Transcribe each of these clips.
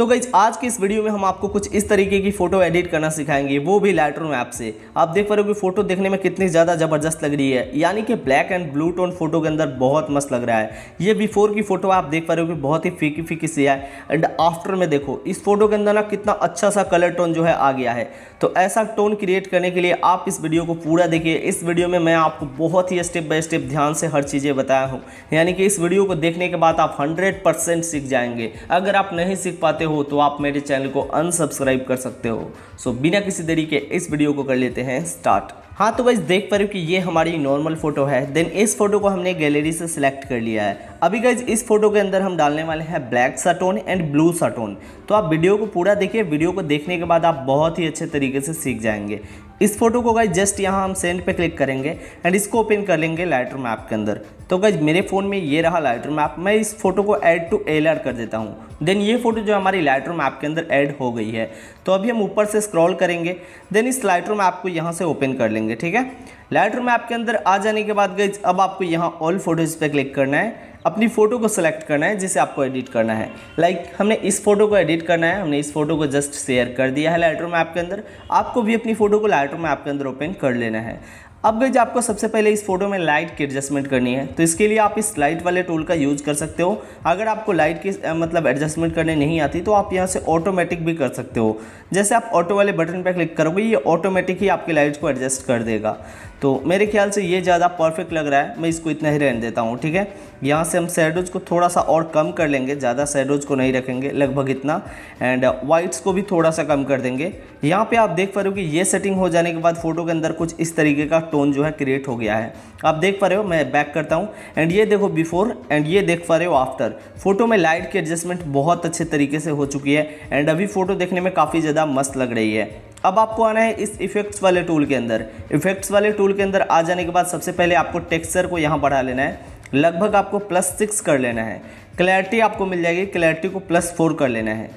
तो गई आज की इस वीडियो में हम आपको कुछ इस तरीके की फ़ोटो एडिट करना सिखाएंगे वो भी लाइटरूम ऐप से आप देख पा रहे हो कि फ़ोटो देखने में कितनी ज़्यादा ज़बरदस्त लग रही है यानी कि black and blue tone photo के अंदर बहुत मस्त लग रहा है ये बिफोर की फ़ोटो आप देख पा रहे हो कि बहुत ही फीकी फीकी सी है एंड आफ्टर में देखो इस फोटो के अंदर ना कितना अच्छा सा कलर टोन जो है आ गया है तो ऐसा टोन क्रिएट करने के लिए आप इस वीडियो को पूरा देखिए इस वीडियो में मैं आपको बहुत ही स्टेप बाय स्टेप ध्यान से हर चीज़ें बताया हूँ यानी कि इस वीडियो को देखने के बाद आप हंड्रेड सीख जाएंगे अगर आप नहीं सीख पाते हो तो आप मेरे चैनल को अनसब्सक्राइब कर सकते हो सो बिना किसी देरी के इस वीडियो को कर लेते हैं स्टार्ट हाँ तो गाइज़ देख पा रहे हो कि ये हमारी नॉर्मल फ़ोटो है देन इस फोटो को हमने गैलरी से सिलेक्ट कर लिया है अभी गाइज इस फोटो के अंदर हम डालने वाले हैं black tone and blue tone तो आप वीडियो को पूरा देखिए वीडियो को देखने के बाद आप बहुत ही अच्छे तरीके से सीख जाएंगे इस फोटो को गाइज जस्ट यहाँ हम सेंड पे क्लिक करेंगे एंड इसको ओपन कर लेंगे लाइटर मैप के अंदर तो गज मेरे फ़ोन में ये रहा लाइटर मैप मैं इस फोटो को ऐड टू एल कर देता हूँ देन ये फोटो जो हमारी लाइटर मैप के अंदर ऐड हो गई है तो अभी हम ऊपर से स्क्रॉल करेंगे देन इस लाइटर मैप को यहाँ से ओपन कर लेंगे ठीक है लाइटर मैप के अंदर आ जाने के बाद गज अब आपको यहाँ ऑल फोटोज़ पर क्लिक करना है अपनी फ़ोटो को सिलेक्ट करना है जिसे आपको एडिट करना है लाइक like, हमने इस फोटो को एडिट करना है हमने इस फोटो को जस्ट शेयर कर दिया है लाइटर मैप के अंदर आपको भी अपनी फ़ोटो को लाइटर मैप के अंदर ओपन कर लेना है अब गई आपको सबसे पहले इस फोटो में लाइट की एडजस्टमेंट करनी है तो इसके लिए आप इस लाइट वाले टूल का यूज़ कर सकते हो अगर आपको लाइट की मतलब एडजस्टमेंट करने नहीं आती तो आप यहाँ से ऑटोमेटिक भी कर सकते हो जैसे आप ऑटो वाले बटन पर क्लिक करोगे ये ऑटोमेटिक ही आपकी लाइट को एडजस्ट कर देगा तो मेरे ख्याल से ये ज़्यादा परफेक्ट लग रहा है मैं इसको इतना ही रहने देता हूँ ठीक है यहाँ से हम शेडोज़ को थोड़ा सा और कम कर लेंगे ज़्यादा शेडोज़ को नहीं रखेंगे लगभग इतना एंड वाइट्स को भी थोड़ा सा कम कर देंगे यहाँ पे आप देख पा रहे हो कि ये सेटिंग हो जाने के बाद फ़ोटो के अंदर कुछ इस तरीके का टोन जो है क्रिएट हो गया है आप देख पा रहे हो मैं बैक करता हूँ एंड ये देखो बिफोर एंड ये देख पा रहे हो आफ्टर फोटो में लाइट की एडजस्टमेंट बहुत अच्छे तरीके से हो चुकी है एंड अभी फोटो देखने में काफ़ी ज़्यादा मस्त लग रही है अब आपको आना है इस इफेक्ट्स वाले टूल के अंदर इफेक्ट्स वाले टूल के अंदर आ जाने के बाद सबसे पहले आपको टेक्सचर को यहाँ बढ़ा लेना है लगभग आपको प्लस सिक्स कर लेना है क्लैरिटी आपको मिल जाएगी क्लैरिटी को प्लस फोर कर लेना है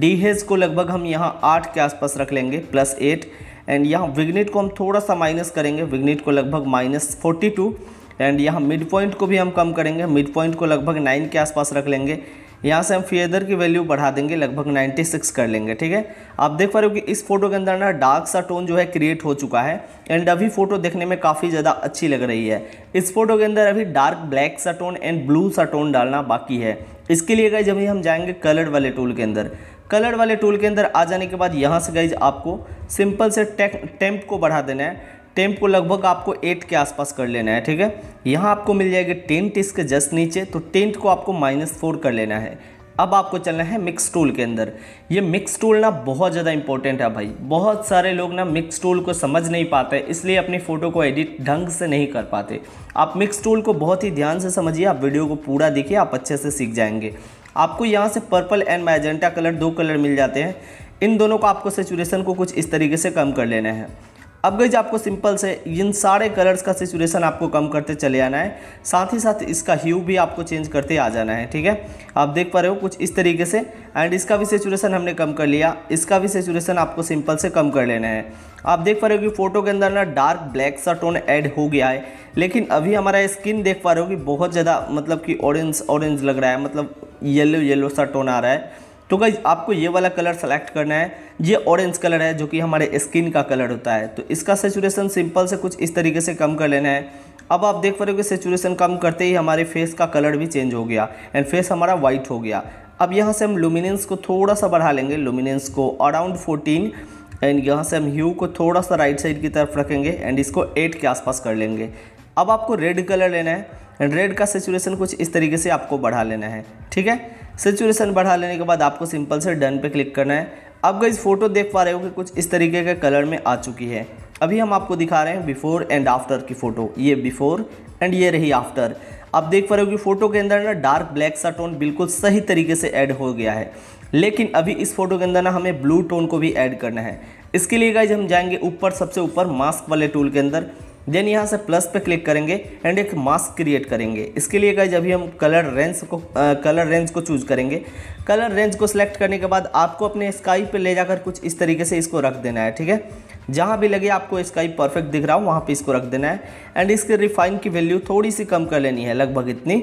डी को लगभग हम यहाँ आठ के आसपास रख लेंगे प्लस एट एंड यहाँ विग्नेट को हम थोड़ा सा माइनस करेंगे विग्निट को लगभग माइनस फोर्टी टू एंड यहाँ मिड पॉइंट को भी हम कम करेंगे मिड पॉइंट को लगभग नाइन के आसपास रख लेंगे यहाँ से हम फेदर की वैल्यू बढ़ा देंगे लगभग 96 कर लेंगे ठीक है आप देख पा रहे हो कि इस फोटो के अंदर ना डार्क सा टोन जो है क्रिएट हो चुका है एंड अभी फोटो देखने में काफ़ी ज़्यादा अच्छी लग रही है इस फोटो के अंदर अभी डार्क ब्लैक सा टोन एंड ब्लू सा टोन डालना बाकी है इसके लिए गए जब हम जाएंगे कलर वाले टूल के अंदर कलर वाले टूल के अंदर आ जाने के बाद यहाँ से गाइज आपको सिंपल से टेम्प को बढ़ा देना है टेम्प को लगभग आपको एट के आसपास कर लेना है ठीक है यहाँ आपको मिल जाएगा टेंट इसके जस्ट नीचे तो टेंट को आपको माइनस फोर कर लेना है अब आपको चलना है मिक्स टूल के अंदर ये मिक्स टूल ना बहुत ज़्यादा इंपॉर्टेंट है भाई बहुत सारे लोग ना मिक्स टूल को समझ नहीं पाते इसलिए अपनी फ़ोटो को एडिट ढंग से नहीं कर पाते आप मिक्स टूल को बहुत ही ध्यान से समझिए आप वीडियो को पूरा देखिए आप अच्छे से सीख जाएंगे आपको यहाँ से पर्पल एंड मैजेंटा कलर दो कलर मिल जाते हैं इन दोनों को आपको सेचुरेशन को कुछ इस तरीके से कम कर लेना है अब गई आपको सिंपल से इन सारे कलर्स का सिचुएशन आपको कम करते चले आना है साथ ही साथ इसका ह्यू भी आपको चेंज करते आ जाना है ठीक है आप देख पा रहे हो कुछ इस तरीके से एंड इसका भी सिचुएशन हमने कम कर लिया इसका भी सिचुएशन आपको सिंपल से कम कर लेना है आप देख पा रहे हो कि फ़ोटो के अंदर ना डार्क ब्लैक सा टोन ऐड हो गया है लेकिन अभी हमारा स्किन देख पा रहे हो कि बहुत ज़्यादा मतलब कि ऑरेंज ऑरेंज लग रहा है मतलब येलो येलो सा टोन आ रहा है तो गाइज आपको ये वाला कलर सेलेक्ट करना है ये ऑरेंज कलर है जो कि हमारे स्किन का कलर होता है तो इसका सेचुरेशन सिंपल से कुछ इस तरीके से कम कर लेना है अब आप देख पा रहे हो कि सेचुरेशन कम करते ही हमारे फेस का कलर भी चेंज हो गया एंड फेस हमारा वाइट हो गया अब यहाँ से हम लुमिनेंस को थोड़ा सा बढ़ा लेंगे लुमिनेंस को अराउंड 14 एंड यहाँ से हम ह्यू को थोड़ा सा राइट साइड की तरफ रखेंगे एंड इसको 8 के आसपास कर लेंगे अब आपको रेड कलर लेना है एंड रेड का सेचुरेशन कुछ इस तरीके से आपको बढ़ा लेना है ठीक है सेचुरेशन बढ़ा लेने के बाद आपको सिंपल से डन पे क्लिक करना है अब गई फ़ोटो देख पा रहे हो कि कुछ इस तरीके के कलर में आ चुकी है अभी हम आपको दिखा रहे हैं बिफ़ोर एंड आफ्टर की फ़ोटो ये बिफ़ोर एंड ये रही आफ्टर आप देख पा रहे हो कि फ़ोटो के अंदर ना डार्क ब्लैक सा टोन बिल्कुल सही तरीके से ऐड हो गया है लेकिन अभी इस फोटो के अंदर ना हमें ब्लू टोन को भी ऐड करना है इसके लिए गाइज हम जाएंगे ऊपर सबसे ऊपर मास्क वाले टूल के अंदर देन यहाँ से प्लस पे क्लिक करेंगे एंड एक मास्क क्रिएट करेंगे इसके लिए गाइज अभी हम कलर रेंज को आ, कलर रेंज को चूज करेंगे कलर रेंज को सिलेक्ट करने के बाद आपको अपने स्काई पे ले जाकर कुछ इस तरीके से इसको रख देना है ठीक है जहाँ भी लगे आपको स्काई परफेक्ट दिख रहा हो वहाँ पे इसको रख देना है एंड इसके रिफाइन की वैल्यू थोड़ी सी कम कर लेनी है लगभग इतनी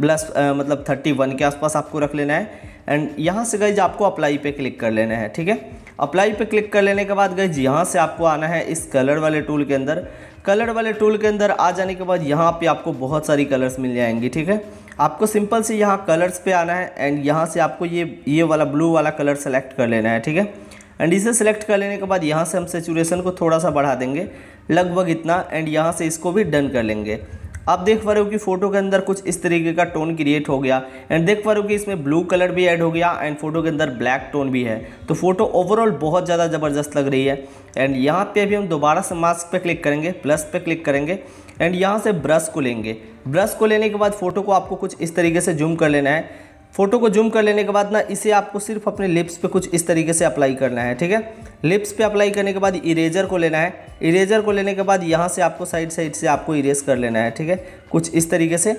प्लस मतलब थर्टी वन के आसपास आपको रख लेना है एंड यहाँ से गई आपको अप्लाई पे क्लिक कर लेना है ठीक है अप्लाई पे क्लिक कर लेने के बाद गई यहाँ से आपको आना है इस कलर वाले टूल के अंदर कलर वाले टूल के अंदर आ जाने के बाद यहाँ पे आपको बहुत सारी कलर्स मिल जाएंगी ठीक है आपको सिंपल से यहाँ कलर्स पे आना है एंड यहाँ से आपको ये ये वाला ब्लू वाला कलर सेलेक्ट कर लेना है ठीक है एंड इसे सेलेक्ट कर लेने के बाद यहाँ से हम सेचुरेशन को थोड़ा सा बढ़ा देंगे लगभग इतना एंड यहाँ से इसको भी डन कर लेंगे आप देख पा रहे हो कि फोटो के अंदर कुछ इस तरीके का टोन क्रिएट हो गया एंड देख पा रहे हो कि इसमें ब्लू कलर भी ऐड हो गया एंड फोटो के अंदर ब्लैक टोन भी है तो फोटो ओवरऑल बहुत ज़्यादा ज़बरदस्त लग रही है एंड यहाँ पे अभी हम दोबारा से मास्क पे क्लिक करेंगे प्लस पे क्लिक करेंगे एंड यहाँ से ब्रश को लेंगे ब्रश को लेने के बाद फोटो को आपको कुछ इस तरीके से जूम कर लेना है फोटो को जूम कर लेने के बाद ना इसे आपको सिर्फ अपने लिप्स पे कुछ इस तरीके से अप्लाई करना है ठीक है लिप्स पे अप्लाई करने के बाद इरेजर को लेना है इरेजर को लेने के बाद यहाँ से आपको साइड साइड से आपको इरेज कर लेना है ठीक है कुछ इस तरीके से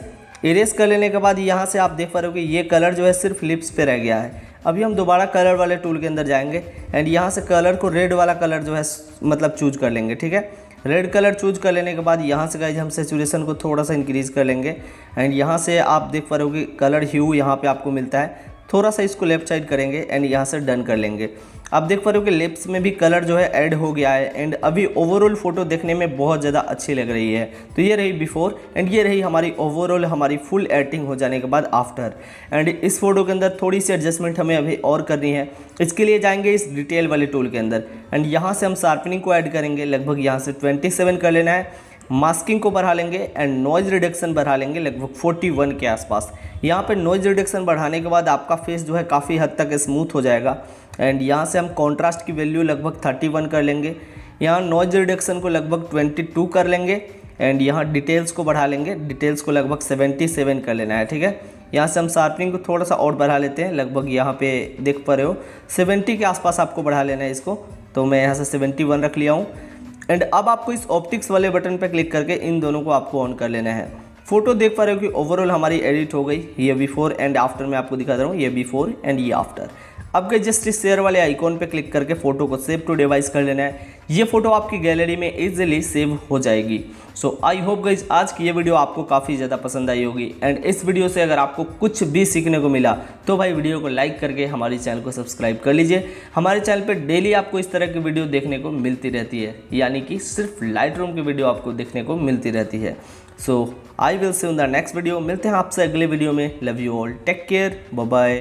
इरेज कर लेने के बाद यहाँ से आप देख पा रहे हो कि ये कलर जो है सिर्फ लिप्स पे रह गया है अभी हम दोबारा कलर वाले टूल के अंदर जाएंगे एंड यहाँ से कलर को रेड वाला कलर जो है मतलब चूज कर लेंगे ठीक है रेड कलर चूज कर लेने के बाद यहाँ से गाइज हम सेचुरेशन को थोड़ा सा इंक्रीज़ कर लेंगे एंड यहाँ से आप देख पा रहे हो कि कलर ह्यू यहाँ पे आपको मिलता है थोड़ा सा इसको लेफ्ट साइड करेंगे एंड यहाँ से डन कर लेंगे आप देख पा रहे हो कि लिप्स में भी कलर जो है ऐड हो गया है एंड अभी ओवरऑल फ़ोटो देखने में बहुत ज़्यादा अच्छी लग रही है तो ये रही बिफोर एंड ये रही हमारी ओवरऑल हमारी फुल एडिटिंग हो जाने के बाद आफ्टर एंड इस फोटो के अंदर थोड़ी सी एडजस्टमेंट हमें अभी और करनी है इसके लिए जाएंगे इस डिटेल वाले टूल के अंदर एंड यहाँ से हम शार्पनिंग को ऐड करेंगे लगभग यहाँ से ट्वेंटी कर लेना है मास्किंग को बढ़ा लेंगे एंड नॉइज़ रिडक्शन बढ़ा लेंगे लगभग 41 के आसपास यहाँ पे नॉइज़ रिडक्शन बढ़ाने के बाद आपका फेस जो है काफ़ी हद तक स्मूथ हो जाएगा एंड यहाँ से हम कॉन्ट्रास्ट की वैल्यू लगभग 31 कर लेंगे यहाँ नॉइज रिडक्शन को लगभग 22 कर लेंगे एंड यहाँ डिटेल्स को बढ़ा लेंगे डिटेल्स को लगभग सेवन कर लेना है ठीक है यहाँ से हम शार्पनिंग को थोड़ा सा और बढ़ा लेते हैं लगभग यहाँ पे देख पा रहे हो सेवेंटी के आसपास आपको बढ़ा लेना है इसको तो मैं यहाँ से वन रख लिया हूँ एंड अब आपको इस ऑप्टिक्स वाले बटन पर क्लिक करके इन दोनों को आपको ऑन कर लेना है फोटो देख पा रहे हो कि ओवरऑल हमारी एडिट हो गई ये बिफोर एंड आफ्टर मैं आपको दिखा रहा हूँ ये बिफोर एंड ये आफ्टर आपके जस्ट इस शेयर वाले आइकॉन पे क्लिक करके फ़ोटो को सेव टू डिवाइस कर लेना है ये फोटो आपकी गैलरी में इजीली सेव हो जाएगी सो आई होप गई आज की ये वीडियो आपको काफ़ी ज़्यादा पसंद आई होगी एंड इस वीडियो से अगर आपको कुछ भी सीखने को मिला तो भाई वीडियो को लाइक करके हमारे चैनल को सब्सक्राइब कर लीजिए हमारे चैनल पर डेली आपको इस तरह की वीडियो देखने को मिलती रहती है यानी कि सिर्फ लाइट रूम की वीडियो आपको देखने को मिलती रहती है सो आई विल सी उन द नेक्स्ट वीडियो मिलते हैं आपसे अगले वीडियो में love you all take care bye